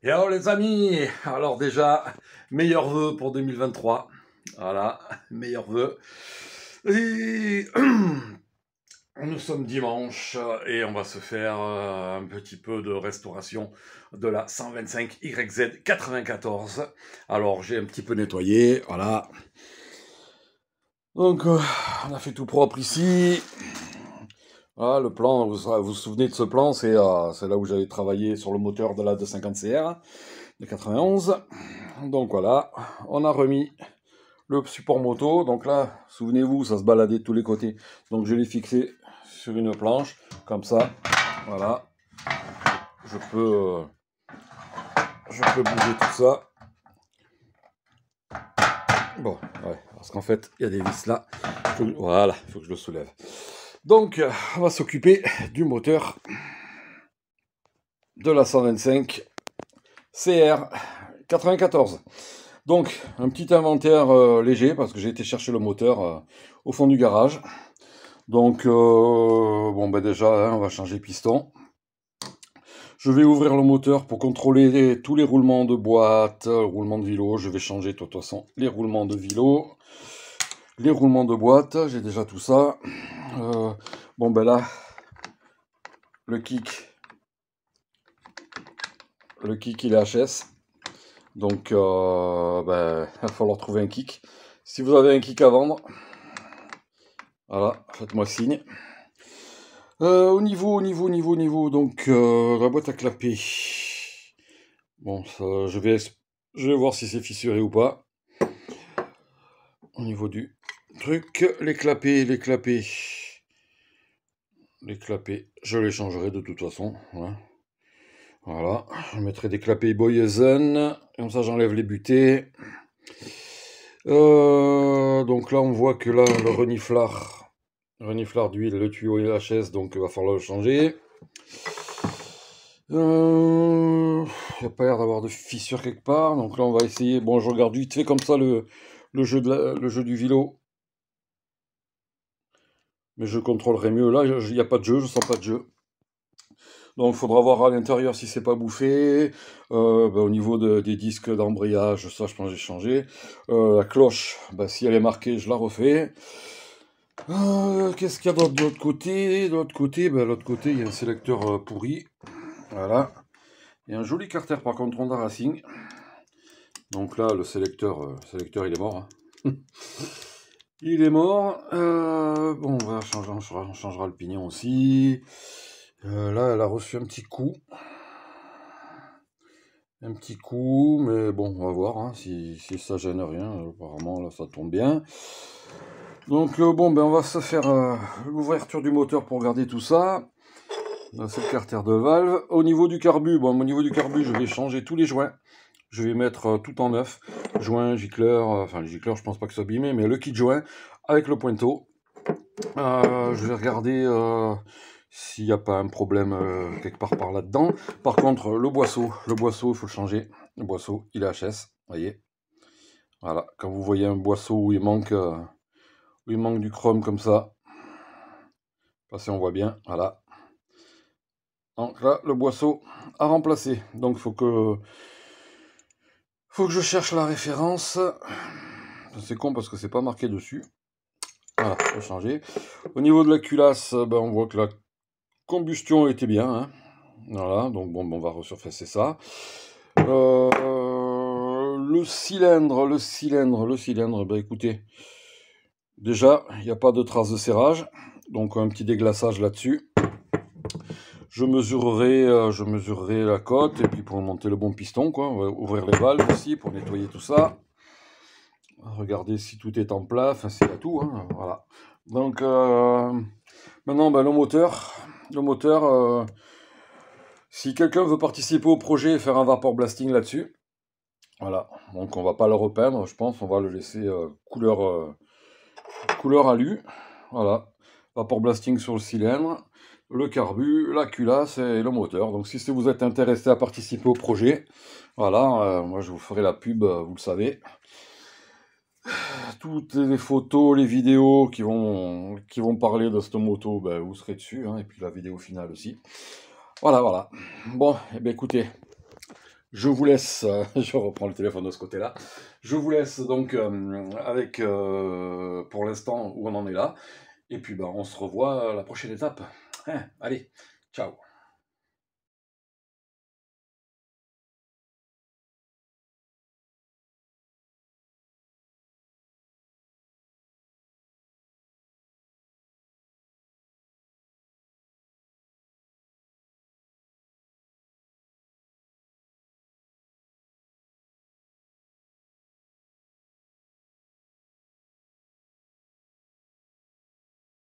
Yo les amis, alors déjà, meilleurs vœux pour 2023. Voilà, meilleurs vœux. Et nous sommes dimanche et on va se faire euh, un petit peu de restauration de la 125 YZ 94. Alors j'ai un petit peu nettoyé, voilà. Donc euh, on a fait tout propre ici. Ah, le plan, vous vous, souvenez de ce plan, euh, c'est là où j'avais travaillé sur le moteur de la 250CR de 91. Donc voilà, on a remis le support moto. Donc là, souvenez-vous, ça se baladait de tous les côtés. Donc je l'ai fixé sur une planche, comme ça. Voilà, je peux, euh, je peux bouger tout ça. Bon, ouais, parce qu'en fait, il y a des vis là. voilà, il faut que je le soulève. Donc, on va s'occuper du moteur de la 125 CR 94. Donc, un petit inventaire euh, léger parce que j'ai été chercher le moteur euh, au fond du garage. Donc, euh, bon, ben déjà, hein, on va changer piston. Je vais ouvrir le moteur pour contrôler tous les roulements de boîte, roulements de vélo. Je vais changer de toute façon les roulements de vélo. Les roulements de boîte, j'ai déjà tout ça. Euh, bon, ben là, le kick, le kick, il est HS. Donc, euh, ben, il va falloir trouver un kick. Si vous avez un kick à vendre, voilà, faites-moi signe. Euh, au niveau, au niveau, niveau, niveau, donc la boîte à clapper. Bon, je, vais, je vais voir si c'est fissuré ou pas. Au niveau du truc, les les clapets, les clapets, je les changerai de toute façon. Hein. Voilà, je mettrai des clapés Boyesen, comme ça j'enlève les butées, euh, donc là on voit que là le reniflard, reniflard d'huile, le tuyau et la chaise, donc il va falloir le changer. Euh, il n'y a pas l'air d'avoir de fissure quelque part, donc là on va essayer, bon je regarde vite fait comme ça le, jeu, le jeu du vélo mais je contrôlerai mieux. Là, il n'y a pas de jeu, je sens pas de jeu. Donc, il faudra voir à l'intérieur si c'est pas bouffé. Euh, ben, au niveau des disques d'embrayage, ça, je pense que j'ai changé. Euh, la cloche, ben, si elle est marquée, je la refais. Euh, qu'est-ce qu'il y a de l'autre côté De l'autre côté, ben, l'autre côté, il y a un sélecteur pourri. Voilà. Et un joli carter, par contre, Honda Racing. Donc là, le sélecteur, sélecteur il est mort. Hein. Il est mort. Euh, bon, on, changer, on, changera, le pignon aussi. Euh, là, elle a reçu un petit coup. Un petit coup, mais bon, on va voir hein, si, ça gêne rien. Apparemment, là, ça tombe bien. Donc, euh, bon, ben, on va se faire l'ouverture du moteur pour garder tout ça. c'est le carter de valve. Au niveau du carbu, bon, au niveau du carbu, je vais changer tous les joints je vais mettre euh, tout en neuf, joint, gicleur, euh, enfin le gicleur je pense pas que ça abîmé, mais le kit joint avec le pointeau. Euh, je vais regarder s'il n'y a pas un problème quelque part par là-dedans. Par contre, le boisseau, le boisseau, il faut le changer. Le boisseau, il est HS, voyez. Voilà, quand vous voyez un boisseau où il manque, où il manque du chrome comme ça, pas bah, si on voit bien, voilà. Donc là, le boisseau à remplacer. Donc il faut que faut que je cherche la référence. C'est con parce que c'est pas marqué dessus. Voilà, faut changer. Au niveau de la culasse, ben, on voit que la combustion était bien. Hein. Voilà, donc bon, ben, on va resurfacer ça. Euh, le cylindre, le cylindre, le cylindre, ben écoutez, déjà, il n'y a pas de trace de serrage. Donc un petit déglaçage là-dessus je mesurerai, euh, je mesurerai la cote, et puis pour monter le bon piston, quoi, on va ouvrir les valves aussi pour nettoyer tout ça. Regardez si tout est en plat, c'est à tout, hein, voilà. Donc euh, maintenant ben, le moteur, le moteur. Euh, si quelqu'un veut participer au projet et faire un vapor blasting là-dessus, voilà. Donc on va pas le repeindre, je pense, on va le laisser couleur couleur alu, voilà. Vapor blasting sur le cylindre le carbu, la culasse et le moteur. Donc si vous êtes intéressé à participer au projet, voilà, euh, moi je vous ferai la pub, euh, vous le savez. Toutes les photos, les vidéos qui vont, qui vont parler de cette moto, ben, vous serez dessus, hein, et puis la vidéo finale aussi. Voilà, voilà. Bon, eh ben, écoutez, je vous laisse, euh, je reprends le téléphone de ce côté-là, je vous laisse donc avec, pour l'instant, où on en est là, et puis ben, on se revoit à la prochaine étape. Allez, ciao